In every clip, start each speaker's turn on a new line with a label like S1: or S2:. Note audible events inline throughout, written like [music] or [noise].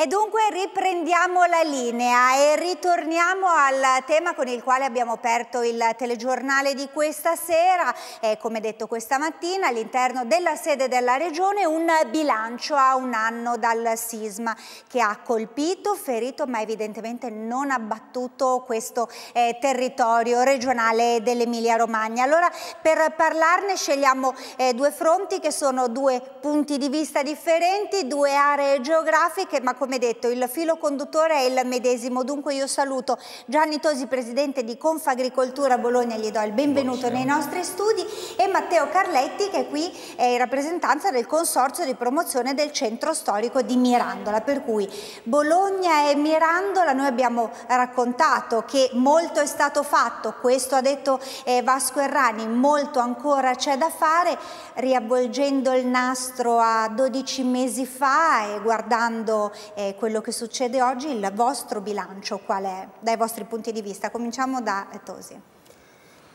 S1: E dunque riprendiamo la linea e ritorniamo al tema con il quale abbiamo aperto il telegiornale di questa sera. E come detto questa mattina, all'interno della sede della Regione un bilancio a un anno dal sisma che ha colpito, ferito ma evidentemente non abbattuto questo eh, territorio regionale dell'Emilia Romagna. Allora per parlarne scegliamo eh, due fronti che sono due punti di vista differenti, due aree geografiche ma come come detto il filo conduttore è il medesimo, dunque io saluto Gianni Tosi, presidente di Confagricoltura Bologna, gli do il benvenuto Buongiorno. nei nostri studi e Matteo Carletti che è qui è in rappresentanza del Consorzio di Promozione del Centro Storico di Mirandola, per cui Bologna e Mirandola noi abbiamo raccontato che molto è stato fatto, questo ha detto eh, Vasco Errani, molto ancora c'è da fare, riavvolgendo il nastro a 12 mesi fa e guardando eh, quello che succede oggi, il vostro bilancio qual è, dai vostri punti di vista? Cominciamo da Tosi.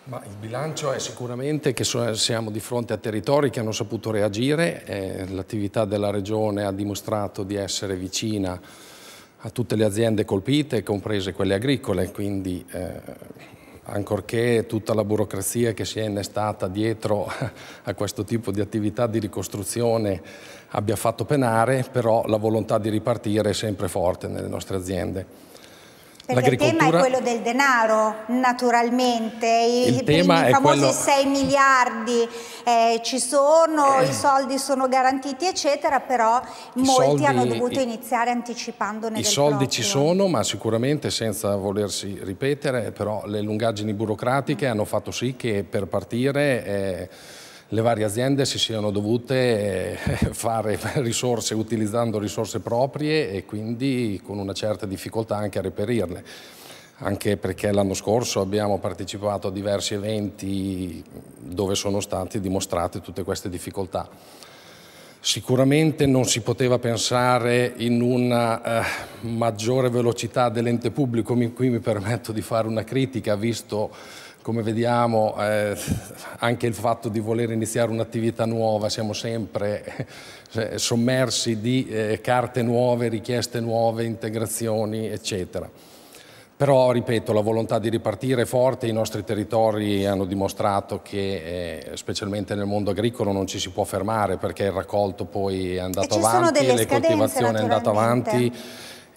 S2: Ma il bilancio è sicuramente che siamo di fronte a territori che hanno saputo reagire, eh, l'attività della Regione ha dimostrato di essere vicina a tutte le aziende colpite, comprese quelle agricole, quindi eh, ancorché tutta la burocrazia che si è innestata dietro [laughs] a questo tipo di attività di ricostruzione abbia fatto penare, però la volontà di ripartire è sempre forte nelle nostre aziende. Perché il tema è quello
S1: del denaro, naturalmente, il, il tema i, i famosi quello... 6 miliardi eh, ci sono, eh. i soldi sono garantiti eccetera, però I molti soldi, hanno dovuto i, iniziare anticipandone I soldi proprio. ci sono,
S2: ma sicuramente senza volersi ripetere, però le lungaggini burocratiche hanno fatto sì che per partire... Eh, le varie aziende si siano dovute eh, [laughs] fare risorse utilizzando risorse proprie e quindi con una certa difficoltà anche a reperirle anche perché l'anno scorso abbiamo partecipato a diversi eventi dove sono state dimostrate tutte queste difficoltà. Sicuramente non si poteva pensare in una eh, maggiore velocità dell'ente pubblico, qui mi permetto di fare una critica, visto come vediamo eh, anche il fatto di voler iniziare un'attività nuova, siamo sempre eh, [laughs] sommersi di eh, carte nuove, richieste nuove, integrazioni, eccetera. Però, ripeto, la volontà di ripartire è forte, i nostri territori hanno dimostrato che, eh, specialmente nel mondo agricolo, non ci si può fermare perché il raccolto poi è andato avanti, le coltivazioni sono andate avanti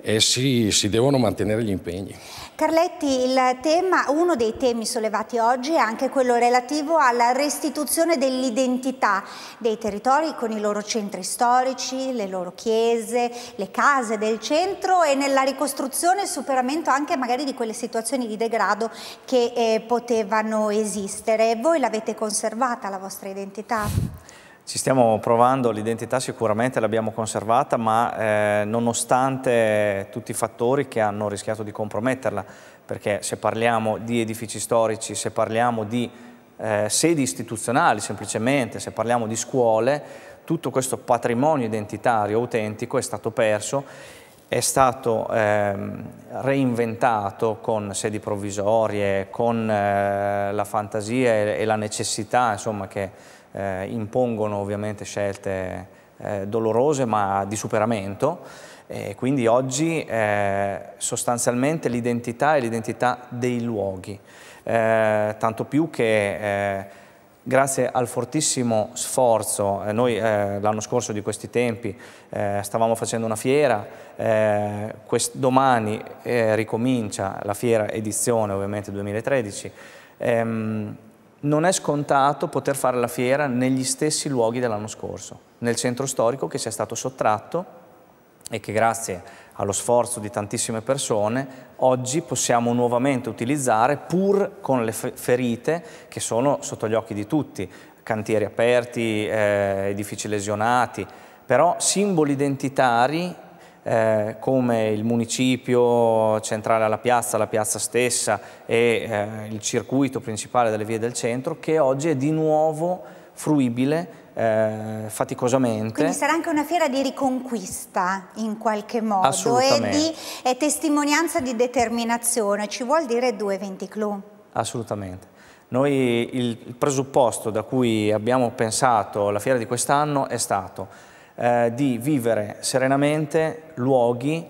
S2: e sì, si devono mantenere gli impegni.
S1: Carletti, tema, uno dei temi sollevati oggi è anche quello relativo alla restituzione dell'identità dei territori con i loro centri storici, le loro chiese, le case del centro e nella ricostruzione e superamento anche magari di quelle situazioni di degrado che eh, potevano esistere. Voi l'avete conservata la vostra identità?
S3: Ci stiamo provando, l'identità sicuramente l'abbiamo conservata, ma eh, nonostante tutti i fattori che hanno rischiato di comprometterla, perché se parliamo di edifici storici, se parliamo di eh, sedi istituzionali semplicemente, se parliamo di scuole, tutto questo patrimonio identitario autentico è stato perso è stato ehm, reinventato con sedi provvisorie, con eh, la fantasia e, e, la necessità insomma, che eh, impongono ovviamente scelte eh, dolorose ma di superamento e quindi oggi eh, sostanzialmente l'identità è l'identità dei luoghi, eh, tanto più che eh, grazie al fortissimo sforzo, eh, noi eh, l'anno scorso di questi tempi eh, stavamo facendo una fiera, eh, domani eh, ricomincia la fiera edizione ovviamente 2013, ehm, non è scontato poter fare la fiera negli stessi luoghi dell'anno scorso, nel centro storico che ci è stato sottratto e che grazie allo sforzo di tantissime persone, oggi possiamo nuovamente utilizzare pur con le ferite che sono sotto gli occhi di tutti, cantieri aperti, eh, edifici lesionati, però simboli identitari eh, come il municipio centrale alla piazza, la piazza stessa e eh, il circuito principale delle vie del centro che oggi è di nuovo fruibile eh, faticosamente. Quindi sarà
S1: anche una fiera di riconquista in qualche modo e di è testimonianza di determinazione, ci vuol dire due clou?
S3: Assolutamente. Noi il presupposto da cui abbiamo pensato la fiera di quest'anno è stato eh, di vivere serenamente luoghi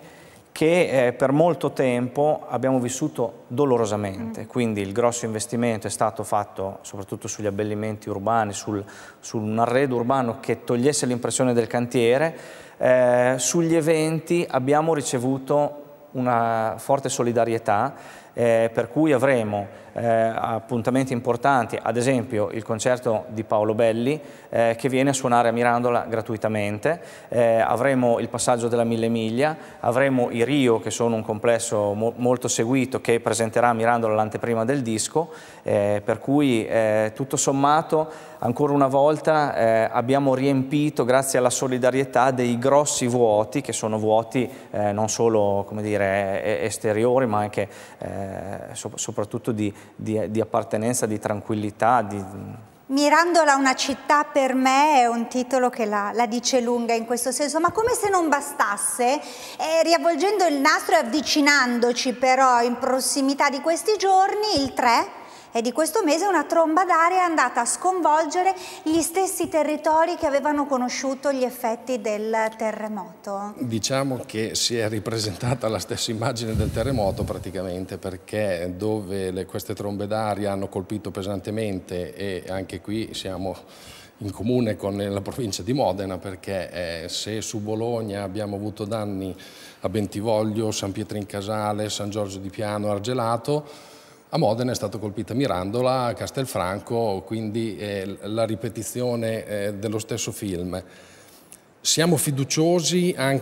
S3: che eh, per molto tempo abbiamo vissuto dolorosamente, mm. quindi il grosso investimento è stato fatto soprattutto sugli abbellimenti urbani, sul, su un arredo urbano che togliesse l'impressione del cantiere, eh, sugli eventi abbiamo ricevuto una forte solidarietà eh, per cui avremo eh, appuntamenti importanti, ad esempio il concerto di Paolo Belli eh, che viene a suonare a Mirandola gratuitamente, eh, avremo il passaggio della Mille Miglia, avremo i Rio che sono un complesso mo molto seguito che presenterà a Mirandola l'anteprima del disco, eh, per cui eh, tutto sommato ancora una volta abbiamo riempito grazie alla solidarietà dei grossi vuoti che sono vuoti non solo dire, esteriori ma anche eh, so, soprattutto di, di, di, appartenenza, di tranquillità. Di...
S1: Mirandola una città per me è un titolo che la, la, dice lunga in questo senso, ma come se non bastasse, eh, riavvolgendo il nastro e avvicinandoci però in prossimità di questi giorni, il 3 e di questo mese una tromba d'aria è andata a sconvolgere gli stessi territori che avevano conosciuto gli effetti del terremoto.
S2: Diciamo che si è ripresentata la stessa immagine del terremoto praticamente perché dove le, queste trombe d'aria hanno colpito pesantemente e anche qui siamo in comune con la provincia di Modena perché eh, se su Bologna abbiamo avuto danni a Bentivoglio, San Pietro in Casale, San Giorgio di Piano, Argelato, a Modena è stata colpita Mirandola, a Castelfranco, quindi eh, la ripetizione eh, dello stesso film. Siamo fiduciosi, an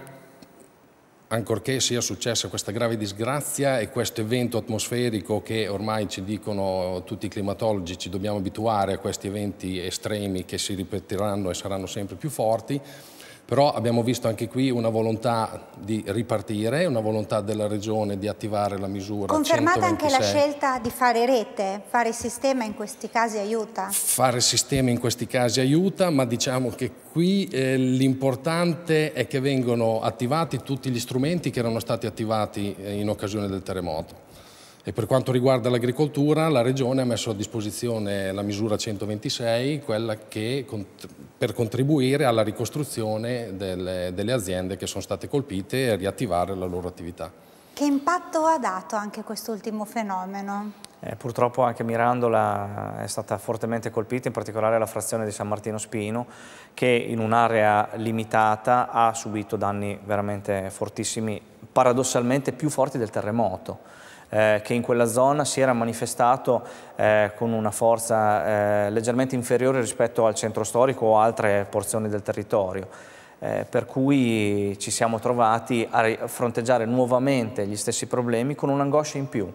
S2: ancorché sia successa questa grave disgrazia e questo evento atmosferico che ormai ci dicono tutti i climatologi, ci dobbiamo abituare a questi eventi estremi che si ripeteranno e saranno sempre più forti, però abbiamo visto anche qui una volontà di ripartire, una volontà della Regione di attivare la misura. Confermata 126. anche la
S1: scelta di fare rete, fare sistema in questi casi aiuta?
S2: Fare sistema in questi casi aiuta, ma diciamo che qui eh, l'importante è che vengano attivati tutti gli strumenti che erano stati attivati eh, in occasione del terremoto. E per quanto riguarda l'agricoltura, la Regione ha messo a disposizione la misura 126, quella che, per contribuire alla ricostruzione delle, delle aziende che sono state colpite e riattivare la loro attività.
S1: Che impatto ha dato anche quest'ultimo fenomeno?
S2: Eh, purtroppo anche Mirandola eh, è stata
S3: fortemente colpita, in particolare la frazione di San Martino Spino, che in un'area limitata ha subito danni veramente fortissimi, paradossalmente più forti del terremoto eh, che in quella zona si era manifestato eh, con una forza eh, leggermente inferiore rispetto al centro storico o altre porzioni del territorio. Eh, per cui ci siamo trovati a fronteggiare nuovamente gli stessi problemi con un'angoscia in più.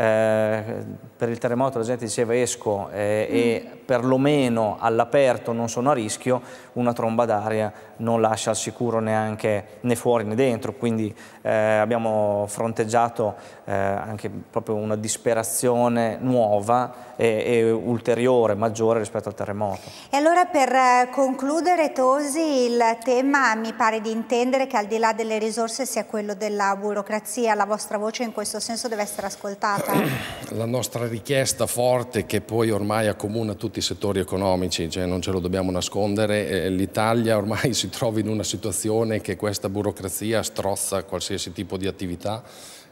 S3: Eh, per il terremoto la gente diceva esco eh, mm. e perlomeno all'aperto non sono a rischio, una tromba d'aria non lascia al sicuro neanche né fuori né dentro, quindi eh, abbiamo fronteggiato eh, anche proprio una disperazione nuova e, e, ulteriore, maggiore rispetto al terremoto.
S1: E allora per eh, concludere Tosi il tema mi pare di intendere che al di là delle risorse sia quello della burocrazia, la vostra voce in questo senso deve essere ascoltata. [clears throat]
S2: la nostra richiesta forte che poi ormai accomuna tutti i settori economici, cioè non ce lo dobbiamo nascondere, eh, l'Italia ormai [laughs] si trova in una situazione che questa burocrazia strozza qualsiasi tipo di attività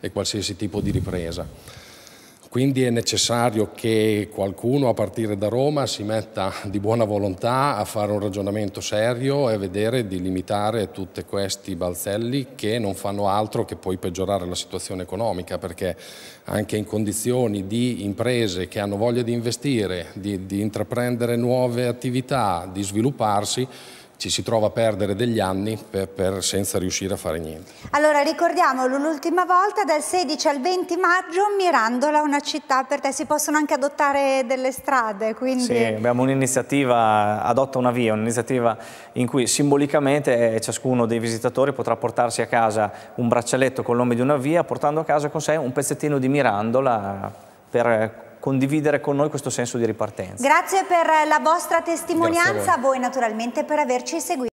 S2: e qualsiasi tipo di ripresa. Quindi è necessario che qualcuno a partire da Roma si metta di buona volontà a fare un ragionamento serio e vedere di limitare tutti questi balzelli che non fanno altro che poi peggiorare la situazione economica perché anche in condizioni di imprese che hanno voglia di investire, di, di intraprendere nuove attività, di svilupparsi, ci si trova a perdere degli anni per, per senza riuscire a fare niente.
S1: Allora ricordiamolo l'ultima volta, dal 16 al 20 maggio Mirandola, una città per te, si possono anche adottare delle strade. Quindi... Sì,
S3: abbiamo un'iniziativa, adotta una via, un'iniziativa in cui simbolicamente eh, ciascuno dei visitatori potrà portarsi a casa un braccialetto con il nome di una via, portando a casa con sé un pezzettino di Mirandola per condividere con noi questo senso di ripartenza.
S1: Grazie per la vostra testimonianza, a voi. a voi naturalmente per averci seguito.